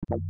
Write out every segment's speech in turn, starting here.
Salve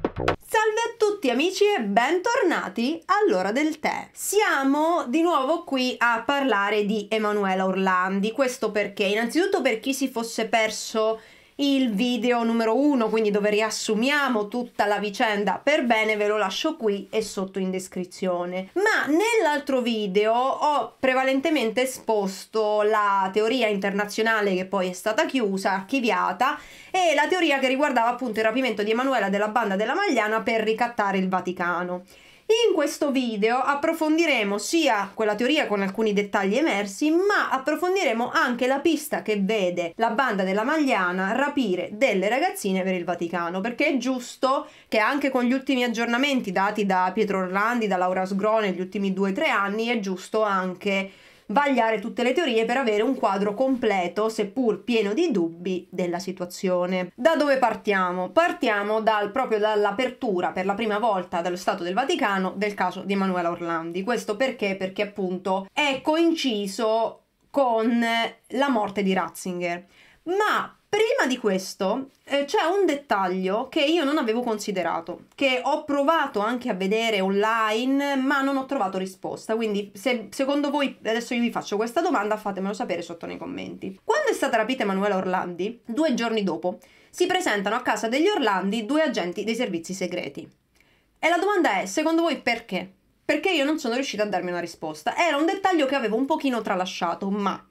a tutti amici e bentornati all'ora del tè. Siamo di nuovo qui a parlare di Emanuela Orlandi, questo perché innanzitutto per chi si fosse perso il video numero 1, quindi dove riassumiamo tutta la vicenda per bene, ve lo lascio qui e sotto in descrizione. Ma nell'altro video ho prevalentemente esposto la teoria internazionale che poi è stata chiusa, archiviata, e la teoria che riguardava appunto il rapimento di Emanuela della banda della Magliana per ricattare il Vaticano. In questo video approfondiremo sia quella teoria con alcuni dettagli emersi, ma approfondiremo anche la pista che vede la banda della Magliana rapire delle ragazzine per il Vaticano, perché è giusto che anche con gli ultimi aggiornamenti dati da Pietro Orlandi, da Laura Sgrone negli ultimi 2-3 anni, è giusto anche vagliare tutte le teorie per avere un quadro completo, seppur pieno di dubbi, della situazione. Da dove partiamo? Partiamo dal, proprio dall'apertura per la prima volta dallo Stato del Vaticano del caso di Emanuela Orlandi. Questo perché? Perché appunto è coinciso con la morte di Ratzinger. Ma Prima di questo eh, c'è un dettaglio che io non avevo considerato, che ho provato anche a vedere online, ma non ho trovato risposta. Quindi, se secondo voi adesso io vi faccio questa domanda, fatemelo sapere sotto nei commenti. Quando è stata rapita Emanuela Orlandi, due giorni dopo, si presentano a casa degli Orlandi due agenti dei servizi segreti. E la domanda è, secondo voi perché? Perché io non sono riuscita a darmi una risposta. Era un dettaglio che avevo un pochino tralasciato, ma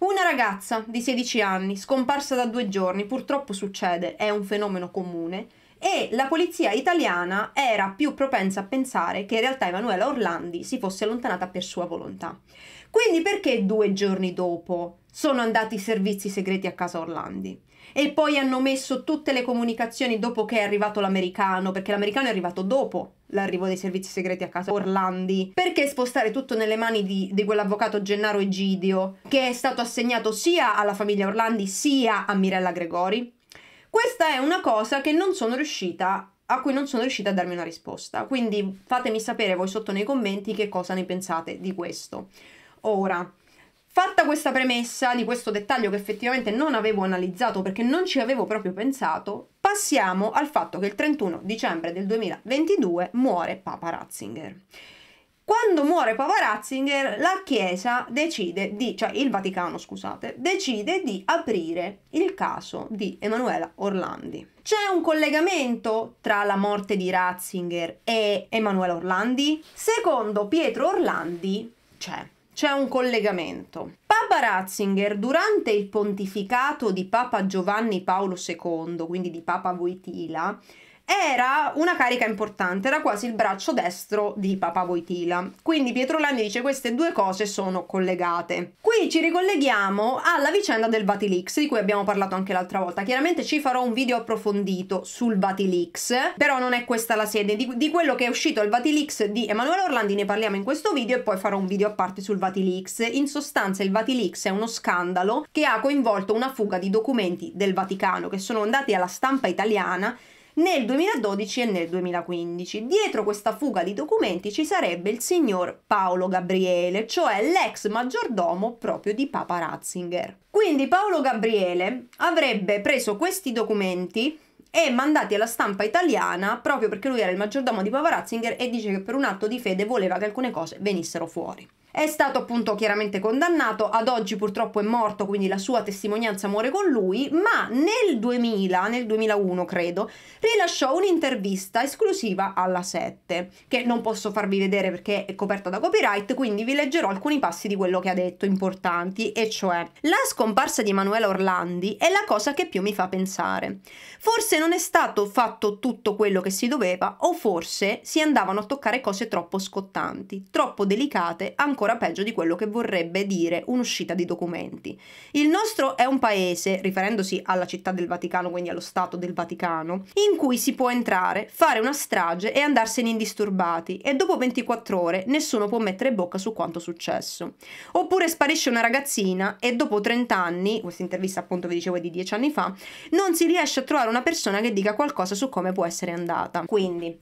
una ragazza di 16 anni, scomparsa da due giorni, purtroppo succede, è un fenomeno comune, e la polizia italiana era più propensa a pensare che in realtà Emanuela Orlandi si fosse allontanata per sua volontà. Quindi perché due giorni dopo sono andati i servizi segreti a casa Orlandi? e poi hanno messo tutte le comunicazioni dopo che è arrivato l'americano, perché l'americano è arrivato dopo l'arrivo dei servizi segreti a casa Orlandi. Perché spostare tutto nelle mani di, di quell'avvocato Gennaro Egidio, che è stato assegnato sia alla famiglia Orlandi sia a Mirella Gregori? Questa è una cosa che non sono riuscita a cui non sono riuscita a darmi una risposta, quindi fatemi sapere voi sotto nei commenti che cosa ne pensate di questo. Ora, Fatta questa premessa di questo dettaglio che effettivamente non avevo analizzato perché non ci avevo proprio pensato, passiamo al fatto che il 31 dicembre del 2022 muore Papa Ratzinger. Quando muore Papa Ratzinger, la Chiesa decide di, cioè il Vaticano, scusate, decide di aprire il caso di Emanuela Orlandi. C'è un collegamento tra la morte di Ratzinger e Emanuela Orlandi? Secondo Pietro Orlandi c'è c'è un collegamento. Papa Ratzinger, durante il pontificato di Papa Giovanni Paolo II, quindi di Papa Voitila, era una carica importante, era quasi il braccio destro di Papa Voitila. Quindi Pietro Lanni dice queste due cose sono collegate. Qui ci ricolleghiamo alla vicenda del Vatilix, di cui abbiamo parlato anche l'altra volta. Chiaramente ci farò un video approfondito sul Vatilix, però non è questa la sede. Di, di quello che è uscito il Vatilix di Emanuele Orlandi ne parliamo in questo video e poi farò un video a parte sul Vatilix. In sostanza il Vatilix è uno scandalo che ha coinvolto una fuga di documenti del Vaticano che sono andati alla stampa italiana nel 2012 e nel 2015. Dietro questa fuga di documenti ci sarebbe il signor Paolo Gabriele, cioè l'ex maggiordomo proprio di Papa Ratzinger. Quindi Paolo Gabriele avrebbe preso questi documenti e mandati alla stampa italiana proprio perché lui era il maggiordomo di Papa Ratzinger e dice che per un atto di fede voleva che alcune cose venissero fuori. È stato appunto chiaramente condannato, ad oggi purtroppo è morto, quindi la sua testimonianza muore con lui, ma nel 2000, nel 2001 credo, rilasciò un'intervista esclusiva alla 7, che non posso farvi vedere perché è coperta da copyright, quindi vi leggerò alcuni passi di quello che ha detto importanti, e cioè la scomparsa di Emanuela Orlandi è la cosa che più mi fa pensare. Forse non è stato fatto tutto quello che si doveva, o forse si andavano a toccare cose troppo scottanti, troppo delicate, ancora ancora peggio di quello che vorrebbe dire un'uscita di documenti. Il nostro è un paese, riferendosi alla città del Vaticano, quindi allo Stato del Vaticano, in cui si può entrare, fare una strage e andarsene indisturbati e dopo 24 ore nessuno può mettere bocca su quanto successo. Oppure sparisce una ragazzina e dopo 30 anni, questa intervista appunto vi dicevo è di 10 anni fa, non si riesce a trovare una persona che dica qualcosa su come può essere andata. Quindi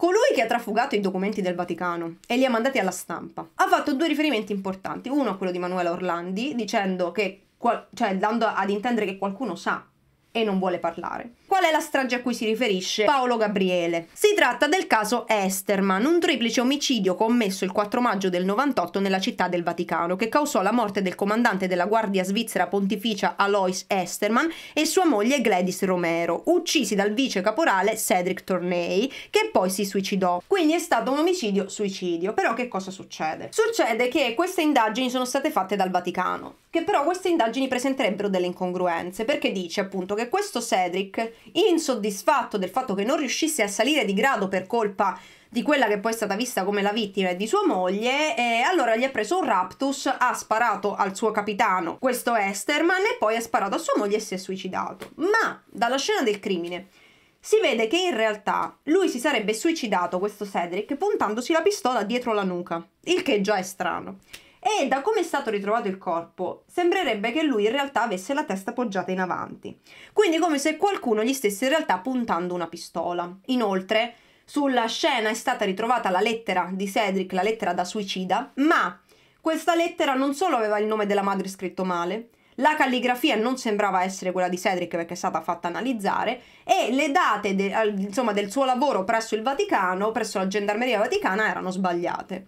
Colui che ha trafugato i documenti del Vaticano e li ha mandati alla stampa ha fatto due riferimenti importanti. Uno a quello di Manuela Orlandi, dicendo che, cioè dando ad intendere che qualcuno sa e non vuole parlare. Qual è la strage a cui si riferisce Paolo Gabriele? Si tratta del caso Esterman, un triplice omicidio commesso il 4 maggio del 98 nella città del Vaticano, che causò la morte del comandante della Guardia Svizzera Pontificia Alois Esterman e sua moglie Gladys Romero, uccisi dal vice caporale Cedric Tornei, che poi si suicidò. Quindi è stato un omicidio-suicidio. Però che cosa succede? Succede che queste indagini sono state fatte dal Vaticano che però queste indagini presenterebbero delle incongruenze, perché dice appunto che questo Cedric, insoddisfatto del fatto che non riuscisse a salire di grado per colpa di quella che poi è stata vista come la vittima e di sua moglie, e allora gli ha preso un raptus, ha sparato al suo capitano, questo Esterman, e poi ha sparato a sua moglie e si è suicidato. Ma dalla scena del crimine si vede che in realtà lui si sarebbe suicidato, questo Cedric, puntandosi la pistola dietro la nuca, il che già è strano e da come è stato ritrovato il corpo sembrerebbe che lui in realtà avesse la testa poggiata in avanti, quindi come se qualcuno gli stesse in realtà puntando una pistola. Inoltre, sulla scena è stata ritrovata la lettera di Cedric, la lettera da suicida, ma questa lettera non solo aveva il nome della madre scritto male, la calligrafia non sembrava essere quella di Cedric perché è stata fatta analizzare e le date de, insomma, del suo lavoro presso il Vaticano, presso la Gendarmeria Vaticana, erano sbagliate.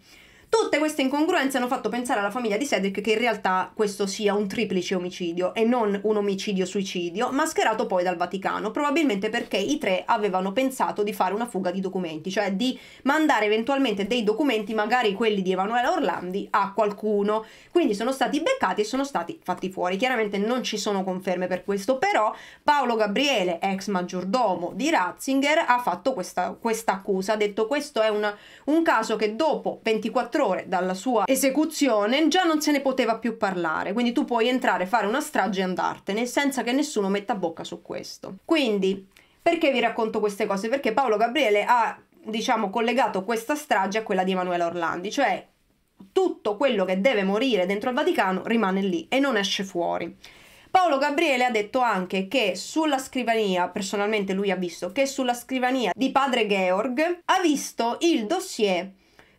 Tutte queste incongruenze hanno fatto pensare alla famiglia di Cedric che in realtà questo sia un triplice omicidio e non un omicidio-suicidio, mascherato poi dal Vaticano, probabilmente perché i tre avevano pensato di fare una fuga di documenti, cioè di mandare eventualmente dei documenti, magari quelli di Emanuela Orlandi, a qualcuno. Quindi sono stati beccati e sono stati fatti fuori. Chiaramente non ci sono conferme per questo, però Paolo Gabriele, ex maggiordomo di Ratzinger, ha fatto questa, questa accusa, ha detto questo è una, un caso che dopo 24 ore 24 ore dalla sua esecuzione già non se ne poteva più parlare, quindi tu puoi entrare, fare una strage e andartene senza che nessuno metta bocca su questo. Quindi, perché vi racconto queste cose? Perché Paolo Gabriele ha, diciamo, collegato questa strage a quella di Emanuela Orlandi, cioè tutto quello che deve morire dentro il Vaticano rimane lì e non esce fuori. Paolo Gabriele ha detto anche che sulla scrivania, personalmente lui ha visto che sulla scrivania di padre Georg ha visto il dossier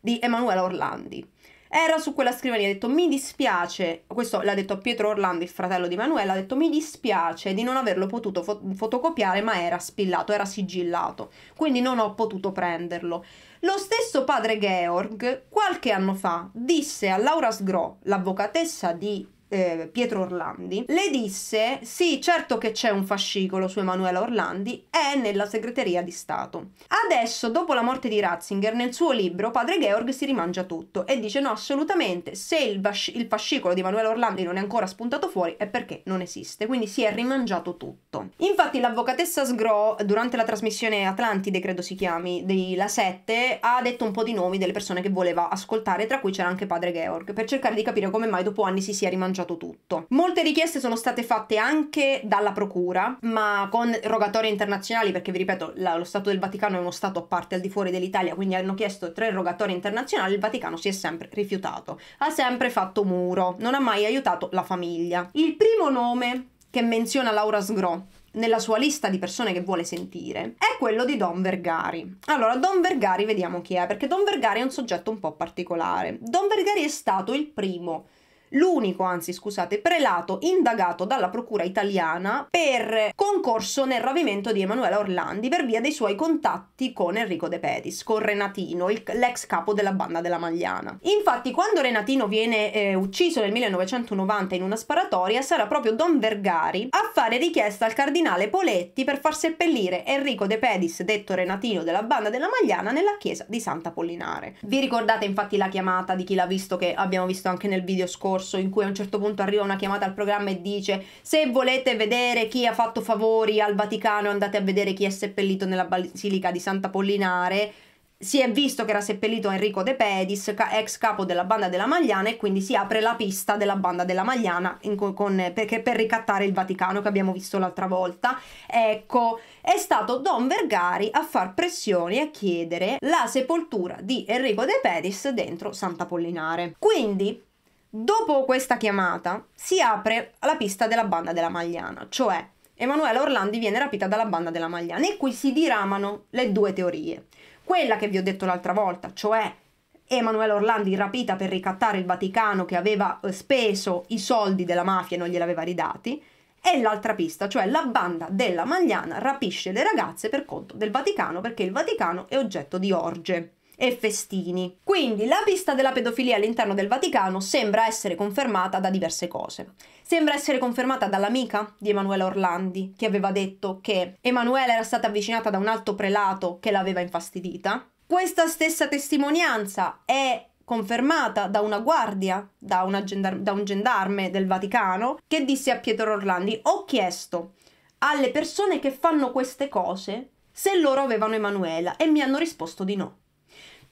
di Emanuela Orlandi. Era su quella scrivania, ha detto mi dispiace, questo l'ha detto Pietro Orlandi, il fratello di Emanuela, ha detto mi dispiace di non averlo potuto fo- fotocopiare ma era spillato, era sigillato, quindi non ho potuto prenderlo. Lo stesso padre Georg qualche anno fa disse a Laura Sgro, l'avvocatessa di eh, Pietro Orlandi, le disse sì certo che c'è un fascicolo su Emanuela Orlandi, è nella segreteria di Stato. Adesso dopo la morte di Ratzinger nel suo libro padre Georg si rimangia tutto e dice no assolutamente se il, bas- il fascicolo di Emanuela Orlandi non è ancora spuntato fuori è perché non esiste, quindi si è rimangiato tutto. Infatti l'avvocatessa Sgro durante la trasmissione Atlantide credo si chiami di La 7 ha detto un po' di nomi delle persone che voleva ascoltare tra cui c'era anche padre Georg per cercare di capire come mai dopo anni si sia rimangiato rinunciato tutto. Molte richieste sono state fatte anche dalla procura, ma con rogatorie internazionali, perché vi ripeto, la, lo Stato del Vaticano è uno Stato a parte al di fuori dell'Italia, quindi hanno chiesto tre rogatorie internazionali, il Vaticano si è sempre rifiutato. Ha sempre fatto muro, non ha mai aiutato la famiglia. Il primo nome che menziona Laura Sgro nella sua lista di persone che vuole sentire è quello di Don Vergari. Allora, Don Vergari vediamo chi è, perché Don Vergari è un soggetto un po' particolare. Don Vergari è stato il primo l'unico, anzi scusate, prelato indagato dalla procura italiana per concorso nel rapimento di Emanuela Orlandi per via dei suoi contatti con Enrico De Pedis, con Renatino, il, l'ex capo della banda della Magliana. Infatti quando Renatino viene eh, ucciso nel 1990 in una sparatoria sarà proprio Don Vergari a fare richiesta al cardinale Poletti per far seppellire Enrico De Pedis, detto Renatino della banda della Magliana, nella chiesa di Santa Pollinare. Vi ricordate infatti la chiamata di chi l'ha visto che abbiamo visto anche nel video scorso? discorso in cui a un certo punto arriva una chiamata al programma e dice se volete vedere chi ha fatto favori al Vaticano andate a vedere chi è seppellito nella Basilica di Santa Pollinare si è visto che era seppellito Enrico De Pedis, ex capo della banda della Magliana, e quindi si apre la pista della banda della Magliana con, con, per, per ricattare il Vaticano che abbiamo visto l'altra volta. Ecco, è stato Don Vergari a far pressioni e a chiedere la sepoltura di Enrico De Pedis dentro Santa Pollinare. Quindi, Dopo questa chiamata si apre la pista della banda della Magliana, cioè Emanuela Orlandi viene rapita dalla banda della Magliana e qui si diramano le due teorie. Quella che vi ho detto l'altra volta, cioè Emanuela Orlandi rapita per ricattare il Vaticano che aveva eh, speso i soldi della mafia e non gliel'aveva ridati, e l'altra pista, cioè la banda della Magliana rapisce le ragazze per conto del Vaticano perché il Vaticano è oggetto di orge e festini. Quindi la pista della pedofilia all'interno del Vaticano sembra essere confermata da diverse cose. Sembra essere confermata dall'amica di Emanuele Orlandi, che aveva detto che Emanuele era stata avvicinata da un alto prelato che l'aveva infastidita. Questa stessa testimonianza è confermata da una guardia, da, una gendar- da un gendarme del Vaticano, che disse a Pietro Orlandi, ho chiesto alle persone che fanno queste cose se loro avevano Emanuela e mi hanno risposto di no.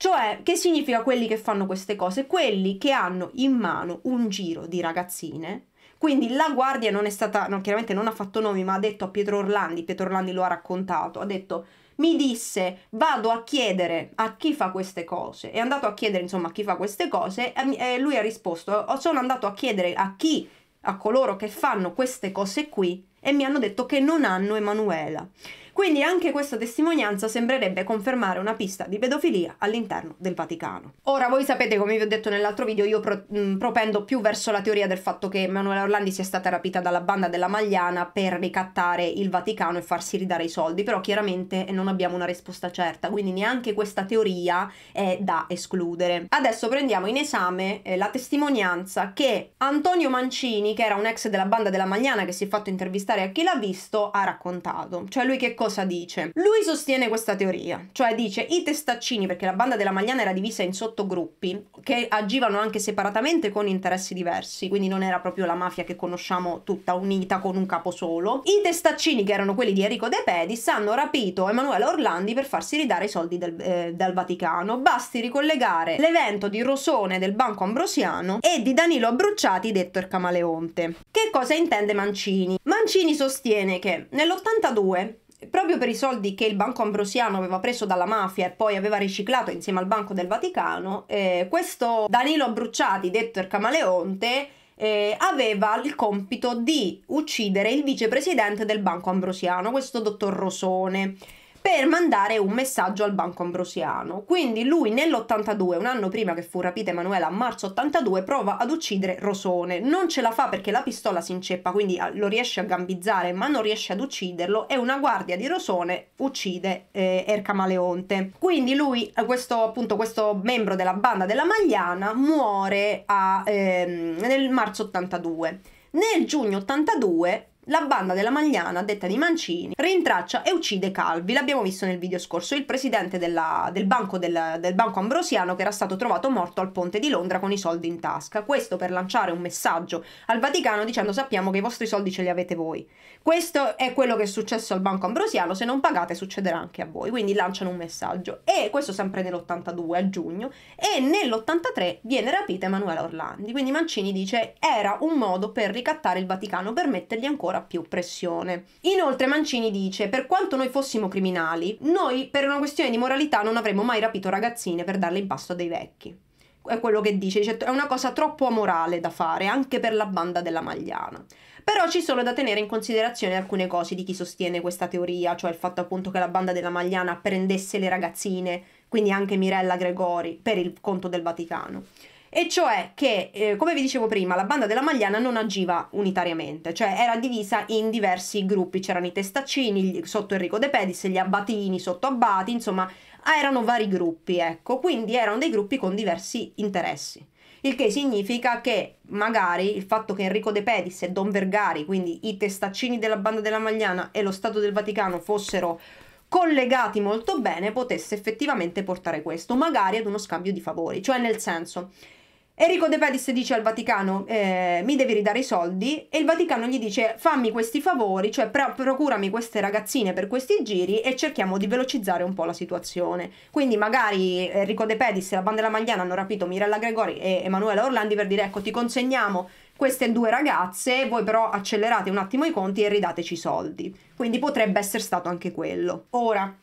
Cioè, che significa quelli che fanno queste cose? Quelli che hanno in mano un giro di ragazzine. Quindi la guardia non è stata, no, chiaramente non ha fatto nomi, ma ha detto a Pietro Orlandi, Pietro Orlandi lo ha raccontato, ha detto mi disse vado a chiedere a chi fa queste cose. È andato a chiedere insomma a chi fa queste cose e lui ha risposto oh, sono andato a chiedere a chi, a coloro che fanno queste cose qui e mi hanno detto che non hanno Emanuela. Quindi anche questa testimonianza sembrerebbe confermare una pista di pedofilia all'interno del Vaticano. Ora voi sapete, come vi ho detto nell'altro video, io pro- mh, mm, propendo più verso la teoria del fatto che Manuela Orlandi sia stata rapita dalla banda della Magliana per ricattare il Vaticano e farsi ridare i soldi, però chiaramente non abbiamo una risposta certa, quindi neanche questa teoria è da escludere. Adesso prendiamo in esame eh, la testimonianza che Antonio Mancini, che era un ex della banda della Magliana che si è fatto intervistare a chi l'ha visto, ha raccontato. Cioè lui che cosa dice? Lui sostiene questa teoria, cioè dice i testaccini, perché la banda della Magliana era divisa in sottogruppi che agivano anche separatamente con interessi diversi, quindi non era proprio la mafia che conosciamo tutta unita con un capo solo. I testaccini, che erano quelli di Enrico De Pedis, hanno rapito Emanuele Orlandi per farsi ridare i soldi del, eh, dal Vaticano. Basti ricollegare l'evento di Rosone del Banco Ambrosiano e di Danilo Abbrucciati, detto il Camaleonte. Che cosa intende Mancini? Mancini sostiene che nell'82 proprio per i soldi che il Banco Ambrosiano aveva preso dalla mafia e poi aveva riciclato insieme al Banco del Vaticano, eh, questo Danilo Bruciati, detto il Camaleonte, eh, aveva il compito di uccidere il vicepresidente del Banco Ambrosiano, questo dottor Rosone per mandare un messaggio al Banco Ambrosiano. Quindi lui nell'82, un anno prima che fu rapita Emanuela, a marzo 82, prova ad uccidere Rosone. Non ce la fa perché la pistola si inceppa, quindi ah, lo riesce a gambizzare, ma non riesce ad ucciderlo e una guardia di Rosone uccide eh, Ercamaleonte. Quindi lui, eh, questo, appunto, questo membro della banda della Magliana, muore a, ehm, nel marzo 82. Nel giugno 82 la banda della Magliana, detta di Mancini, rintraccia e uccide Calvi, l'abbiamo visto nel video scorso, il presidente della, del, banco del, del banco ambrosiano che era stato trovato morto al ponte di Londra con i soldi in tasca, questo per lanciare un messaggio al Vaticano dicendo sappiamo che i vostri soldi ce li avete voi. Questo è quello che è successo al banco ambrosiano, se non pagate succederà anche a voi, quindi lanciano un messaggio. E questo sempre nell'82 a giugno e nell'83 viene rapita Emanuela Orlandi, quindi Mancini dice era un modo per ricattare il Vaticano, per mettergli ancora ancora più pressione. Inoltre Mancini dice, per quanto noi fossimo criminali, noi per una questione di moralità non avremmo mai rapito ragazzine per darle in pasto a dei vecchi è quello che dice, dice, è una cosa troppo amorale da fare anche per la banda della Magliana. Però ci sono da tenere in considerazione alcune cose di chi sostiene questa teoria, cioè il fatto appunto che la banda della Magliana prendesse le ragazzine, quindi anche Mirella Gregori, per il conto del Vaticano e cioè che, eh, come vi dicevo prima, la banda della Magliana non agiva unitariamente, cioè era divisa in diversi gruppi, c'erano i Testaccini sotto Enrico De Pedis, gli Abbatini sotto Abbati, insomma, ah, erano vari gruppi, ecco, quindi erano dei gruppi con diversi interessi. Il che significa che magari il fatto che Enrico De Pedis e Don Vergari, quindi i testaccini della banda della Magliana e lo Stato del Vaticano fossero collegati molto bene, potesse effettivamente portare questo, magari ad uno scambio di favori, cioè nel senso Enrico De Pedis dice al Vaticano eh, mi devi ridare i soldi e il Vaticano gli dice fammi questi favori, cioè procurami queste ragazzine per questi giri e cerchiamo di velocizzare un po' la situazione. Quindi magari Enrico De Pedis e la Banda della Magliana hanno rapito Mirella Gregori e Emanuela Orlandi per dire ecco ti consegniamo queste due ragazze, voi però accelerate un attimo i conti e ridateci i soldi. Quindi potrebbe essere stato anche quello. Ora,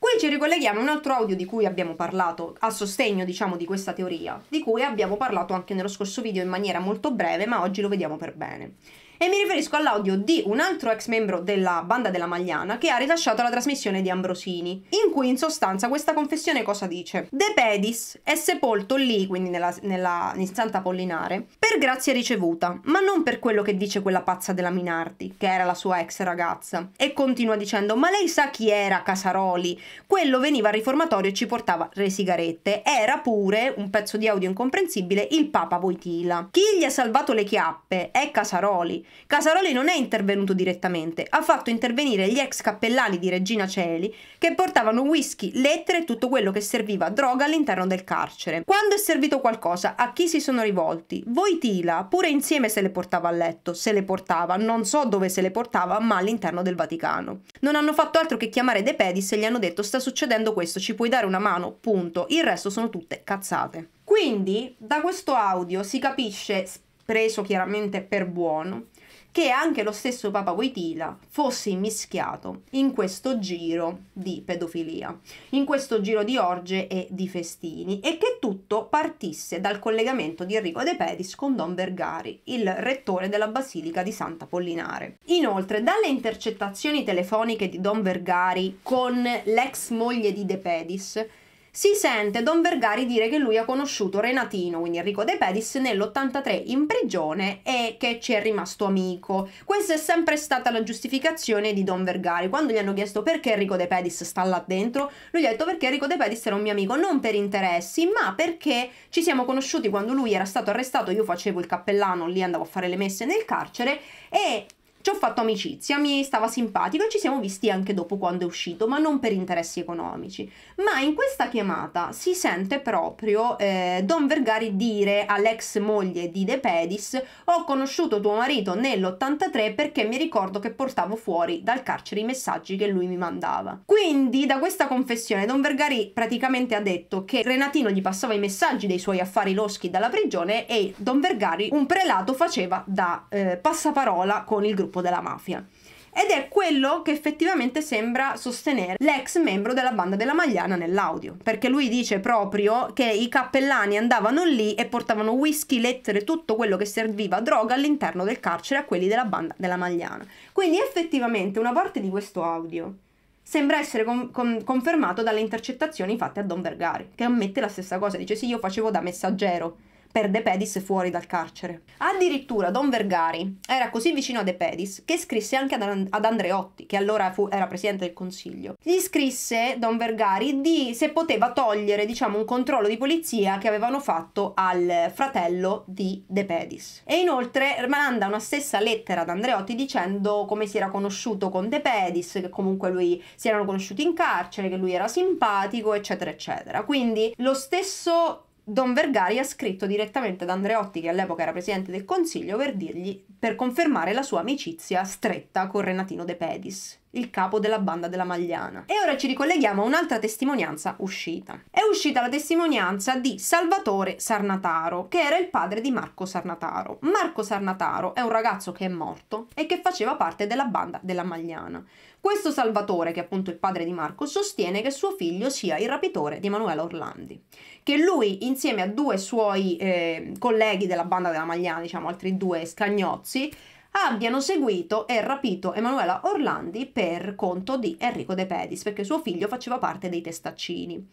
Qui ci ricolleghiamo a un altro audio di cui abbiamo parlato, a sostegno diciamo di questa teoria, di cui abbiamo parlato anche nello scorso video in maniera molto breve, ma oggi lo vediamo per bene e mi riferisco all'audio di un altro ex membro della banda della Magliana che ha rilasciato la trasmissione di Ambrosini, in cui in sostanza questa confessione cosa dice? De Pedis è sepolto lì, quindi nella, nella, in Santa Pollinare, per grazia ricevuta, ma non per quello che dice quella pazza della Minardi, che era la sua ex ragazza. E continua dicendo, ma lei sa chi era Casaroli? Quello veniva al riformatorio e ci portava le sigarette. Era pure, un pezzo di audio incomprensibile, il Papa Voitila. Chi gli ha salvato le chiappe è Casaroli Casaroli non è intervenuto direttamente, ha fatto intervenire gli ex cappellani di Regina Celi che portavano whisky, lettere e tutto quello che serviva droga all'interno del carcere. Quando è servito qualcosa, a chi si sono rivolti? Voitila, pure insieme se le portava a letto, se le portava, non so dove se le portava, ma all'interno del Vaticano. Non hanno fatto altro che chiamare De Pedis e gli hanno detto sta succedendo questo, ci puoi dare una mano, punto. Il resto sono tutte cazzate. Quindi da questo audio si capisce, preso chiaramente per buono, che anche lo stesso Papa Wojtyla fosse immischiato in questo giro di pedofilia, in questo giro di orge e di festini e che tutto partisse dal collegamento di Enrico De Pedis con Don Vergari, il rettore della Basilica di Santa Pollinare. Inoltre, dalle intercettazioni telefoniche di Don Vergari con l'ex moglie di De Pedis, si sente Don Vergari dire che lui ha conosciuto Renatino, quindi Enrico De Pedis, nell'83 in prigione e che ci è rimasto amico. Questa è sempre stata la giustificazione di Don Vergari. Quando gli hanno chiesto perché Enrico De Pedis sta là dentro, lui ha detto perché Enrico De Pedis era un mio amico, non per interessi, ma perché ci siamo conosciuti quando lui era stato arrestato, io facevo il cappellano, lì andavo a fare le messe nel carcere e ci ho fatto amicizia, mi stava simpatico e ci siamo visti anche dopo quando è uscito, ma non per interessi economici. Ma in questa chiamata si sente proprio eh, Don Vergari dire all'ex moglie di De Pedis ho conosciuto tuo marito nell'83 perché mi ricordo che portavo fuori dal carcere i messaggi che lui mi mandava. Quindi da questa confessione Don Vergari praticamente ha detto che Renatino gli passava i messaggi dei suoi affari loschi dalla prigione e Don Vergari un prelato faceva da eh, passaparola con il gruppo gruppo della mafia. Ed è quello che effettivamente sembra sostenere l'ex membro della banda della Magliana nell'audio, perché lui dice proprio che i cappellani andavano lì e portavano whisky, lettere, tutto quello che serviva a droga all'interno del carcere a quelli della banda della Magliana. Quindi effettivamente una parte di questo audio sembra essere con, con, confermato dalle intercettazioni fatte a Don Vergari, che ammette la stessa cosa, dice sì io facevo da messaggero per De Pedis fuori dal carcere. Addirittura Don Vergari era così vicino a De Pedis che scrisse anche ad, Andreotti, che allora fu, era presidente del consiglio. Gli scrisse Don Vergari di se poteva togliere, diciamo, un controllo di polizia che avevano fatto al fratello di De Pedis. E inoltre manda una stessa lettera ad Andreotti dicendo come si era conosciuto con De Pedis, che comunque lui si erano conosciuti in carcere, che lui era simpatico, eccetera, eccetera. Quindi lo stesso Don Vergari ha scritto direttamente ad Andreotti, che all'epoca era presidente del Consiglio, per dirgli per confermare la sua amicizia stretta con Renatino De Pedis, il capo della banda della Magliana. E ora ci ricolleghiamo a un'altra testimonianza uscita. È uscita la testimonianza di Salvatore Sarnataro, che era il padre di Marco Sarnataro. Marco Sarnataro è un ragazzo che è morto e che faceva parte della banda della Magliana. Questo Salvatore, che è appunto il padre di Marco, sostiene che suo figlio sia il rapitore di Emanuela Orlandi, che lui insieme a due suoi eh, colleghi della banda della Magliana, diciamo altri due scagnozzi, abbiano seguito e rapito Emanuela Orlandi per conto di Enrico De Pedis, perché suo figlio faceva parte dei testaccini.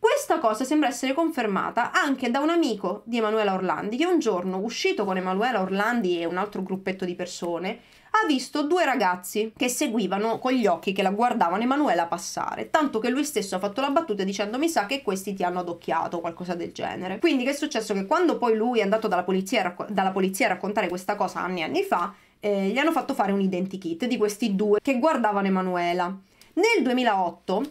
Questa cosa sembra essere confermata anche da un amico di Emanuela Orlandi che un giorno, uscito con Emanuela Orlandi e un altro gruppetto di persone, ha visto due ragazzi che seguivano con gli occhi che la guardavano Emanuela passare, tanto che lui stesso ha fatto la battuta dicendo mi sa che questi ti hanno adocchiato o qualcosa del genere. Quindi che è successo? Che quando poi lui è andato dalla polizia, racco- dalla polizia a raccontare questa cosa anni e anni fa, eh, gli hanno fatto fare un identikit di questi due che guardavano Emanuela. Nel 2008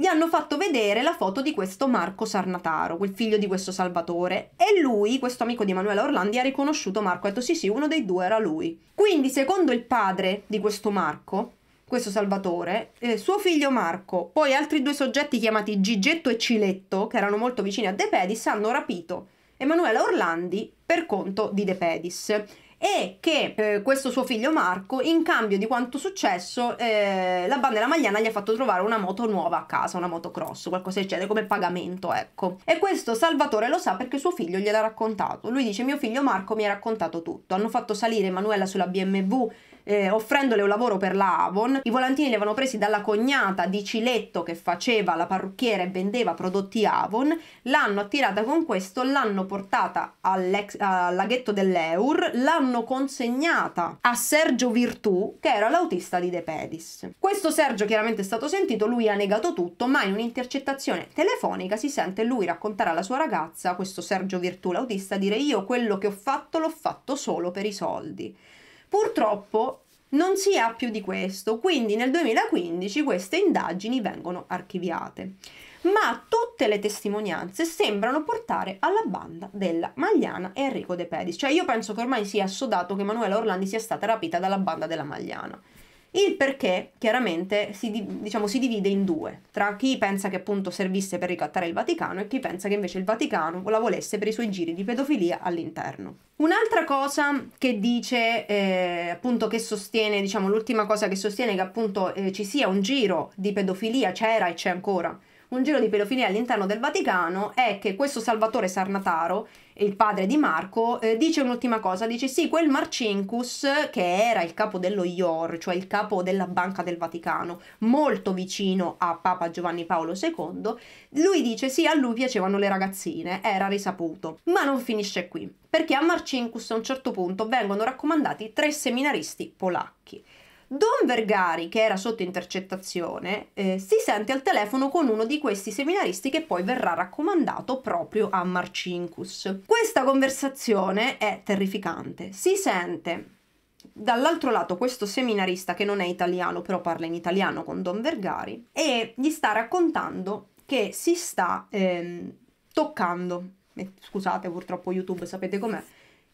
gli hanno fatto vedere la foto di questo Marco Sarnataro, quel figlio di questo Salvatore, e lui, questo amico di Emanuela Orlandi, ha riconosciuto Marco, ha detto sì sì, uno dei due era lui. Quindi, secondo il padre di questo Marco, questo Salvatore, eh, suo figlio Marco, poi altri due soggetti chiamati Gigetto e Ciletto, che erano molto vicini a De Pedis, hanno rapito Emanuela Orlandi per conto di De Pedis e che eh, questo suo figlio Marco in cambio di quanto successo eh, la banda della Magliana gli ha fatto trovare una moto nuova a casa, una moto cross, qualcosa del genere come pagamento, ecco. E questo Salvatore lo sa perché suo figlio gliel'ha raccontato. Lui dice "Mio figlio Marco mi ha raccontato tutto. Hanno fatto salire Manuela sulla BMW eh, offrendole un lavoro per la Avon. I volantini li avevano presi dalla cognata di Ciletto che faceva la parrucchiera e vendeva prodotti Avon. L'hanno attirata con questo, l'hanno portata al laghetto dell'Eur, l'hanno consegnata a Sergio Virtù, che era l'autista di De Pedis. Questo Sergio chiaramente è stato sentito, lui ha negato tutto, ma in un'intercettazione telefonica si sente lui raccontare alla sua ragazza, questo Sergio Virtù l'autista, dire io quello che ho fatto l'ho fatto solo per i soldi. Purtroppo non si ha più di questo, quindi nel 2015 queste indagini vengono archiviate. Ma tutte le testimonianze sembrano portare alla banda della Magliana e Enrico De Pedis. Cioè io penso che ormai sia assodato che Emanuela Orlandi sia stata rapita dalla banda della Magliana. Il perché chiaramente si, diciamo, si, divide in due, tra chi pensa che appunto servisse per ricattare il Vaticano e chi pensa che invece il Vaticano la volesse per i suoi giri di pedofilia all'interno. Un'altra cosa che dice, eh, appunto, che sostiene, diciamo, l'ultima cosa che sostiene che appunto eh, ci sia un giro di pedofilia, c'era e c'è ancora, un giro di pedofilia all'interno del Vaticano è che questo Salvatore Sarnataro il padre di Marco, eh, dice un'ultima cosa, dice sì, quel Marcinkus che era il capo dello IOR, cioè il capo della Banca del Vaticano, molto vicino a Papa Giovanni Paolo II, lui dice sì, a lui piacevano le ragazzine, era risaputo. Ma non finisce qui, perché a Marcinkus a un certo punto vengono raccomandati tre seminaristi polacchi. Don Vergari, che era sotto intercettazione, eh, si sente al telefono con uno di questi seminaristi che poi verrà raccomandato proprio a Marcinkus. Questa conversazione è terrificante. Si sente dall'altro lato questo seminarista che non è italiano, però parla in italiano con Don Vergari, e gli sta raccontando che si sta ehm, toccando. Eh, scusate, purtroppo YouTube sapete com'è.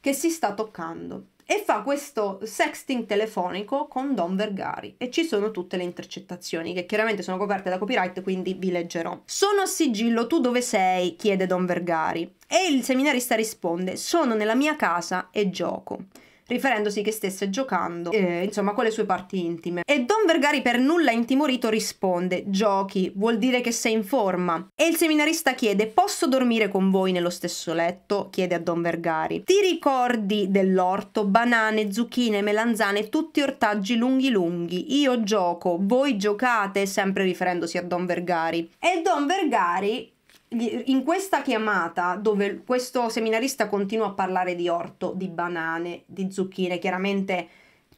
Che si sta toccando e fa questo sexting telefonico con Don Vergari e ci sono tutte le intercettazioni che chiaramente sono coperte da copyright quindi vi leggerò. Sono a sigillo, tu dove sei? chiede Don Vergari e il seminarista risponde sono nella mia casa e gioco riferendosi che stesse giocando, eh, insomma, con le sue parti intime. E Don Vergari per nulla intimorito risponde, giochi, vuol dire che sei in forma. E il seminarista chiede, posso dormire con voi nello stesso letto? Chiede a Don Vergari. Ti ricordi dell'orto, banane, zucchine, melanzane, tutti ortaggi lunghi lunghi, io gioco, voi giocate, sempre riferendosi a Don Vergari. E Don Vergari in questa chiamata dove questo seminarista continua a parlare di orto, di banane, di zucchine, chiaramente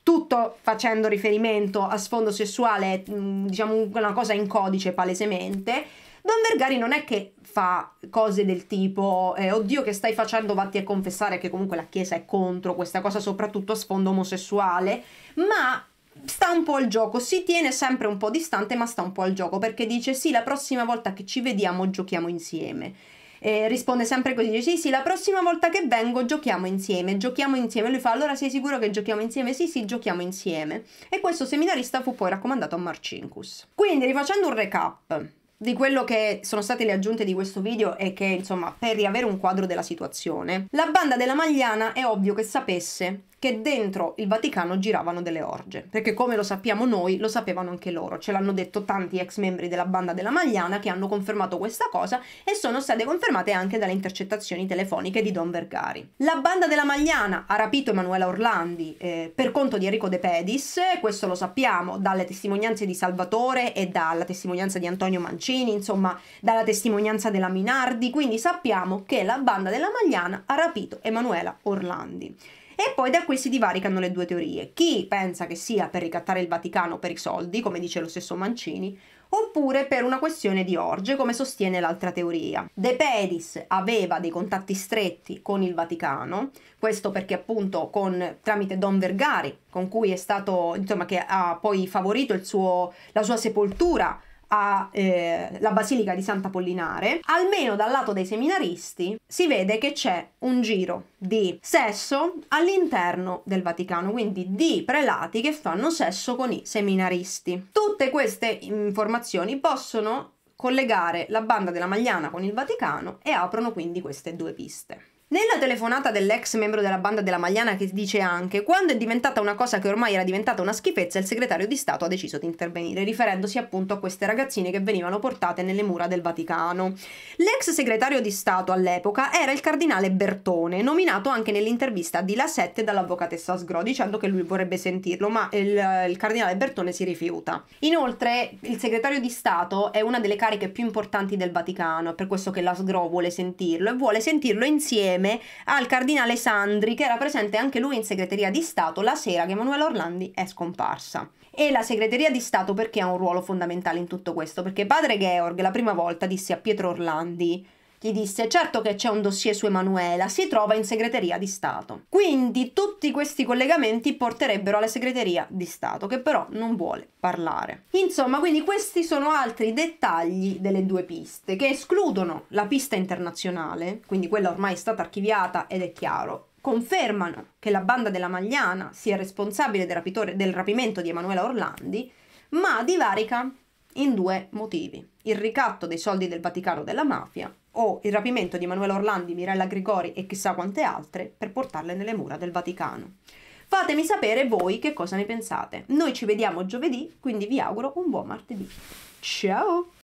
tutto facendo riferimento a sfondo sessuale, mm, diciamo una cosa in codice palesemente, Don Vergari non è che fa cose del tipo eh, oddio che stai facendo vatti a confessare che comunque la Chiesa è contro questa cosa soprattutto a sfondo omosessuale, ma sta un po' al gioco, si tiene sempre un po' distante ma sta un po' al gioco perché dice sì la prossima volta che ci vediamo giochiamo insieme. E risponde sempre così, dice sì sì la prossima volta che vengo giochiamo insieme, giochiamo insieme. Lui fa allora sei sicuro che giochiamo insieme? Sì sì giochiamo insieme. E questo seminarista fu poi raccomandato a Marcinkus. Quindi rifacendo un recap, di quello che sono state le aggiunte di questo video e che, insomma, per riavere un quadro della situazione, la banda della Magliana è ovvio che sapesse che dentro il Vaticano giravano delle orge, perché come lo sappiamo noi, lo sapevano anche loro, ce l'hanno detto tanti ex membri della banda della Magliana che hanno confermato questa cosa e sono state confermate anche dalle intercettazioni telefoniche di Don Vergari. La banda della Magliana ha rapito Emanuela Orlandi eh, per conto di Enrico De Pedis, questo lo sappiamo dalle testimonianze di Salvatore e dalla testimonianza di Antonio Mancini, insomma dalla testimonianza della Minardi, quindi sappiamo che la banda della Magliana ha rapito Emanuela Orlandi. E poi da qui si divaricano le due teorie. Chi pensa che sia per ricattare il Vaticano per i soldi, come dice lo stesso Mancini, oppure per una questione di orge, come sostiene l'altra teoria. De Pedis aveva dei contatti stretti con il Vaticano, questo perché appunto con, tramite Don Vergari, con cui è stato, insomma, che ha poi favorito suo, la sua sepoltura alla eh, Basilica di Sant'Apollinare, almeno dal lato dei seminaristi si vede che c'è un giro di sesso all'interno del Vaticano, quindi di prelati che fanno sesso con i seminaristi. Tutte queste informazioni possono collegare la banda della Magliana con il Vaticano e aprono quindi queste due piste. Nella telefonata dell'ex membro della banda della Magliana che dice anche quando è diventata una cosa che ormai era diventata una schifezza il segretario di Stato ha deciso di intervenire, riferendosi appunto a queste ragazzine che venivano portate nelle mura del Vaticano. L'ex segretario di Stato all'epoca era il cardinale Bertone, nominato anche nell'intervista di La Sette dall'avvocatessa Sgro, dicendo che lui vorrebbe sentirlo, ma il, il cardinale Bertone si rifiuta. Inoltre il segretario di Stato è una delle cariche più importanti del Vaticano, è per questo che la Sgro vuole sentirlo e vuole sentirlo insieme insieme al cardinale Sandri, che era presente anche lui in segreteria di Stato la sera che Emanuela Orlandi è scomparsa. E la segreteria di Stato perché ha un ruolo fondamentale in tutto questo? Perché padre Georg la prima volta disse a Pietro Orlandi gli disse certo che c'è un dossier su Emanuela, si trova in segreteria di Stato. Quindi tutti questi collegamenti porterebbero alla segreteria di Stato, che però non vuole parlare. Insomma, quindi questi sono altri dettagli delle due piste, che escludono la pista internazionale, quindi quella ormai è stata archiviata ed è chiaro, confermano che la banda della Magliana sia responsabile del, rapitore, del rapimento di Emanuela Orlandi, ma divarica in due motivi, il ricatto dei soldi del Vaticano della mafia o il rapimento di Emanuele Orlandi, Mirella Grigori e chissà quante altre per portarle nelle mura del Vaticano. Fatemi sapere voi che cosa ne pensate. Noi ci vediamo giovedì, quindi vi auguro un buon martedì. Ciao!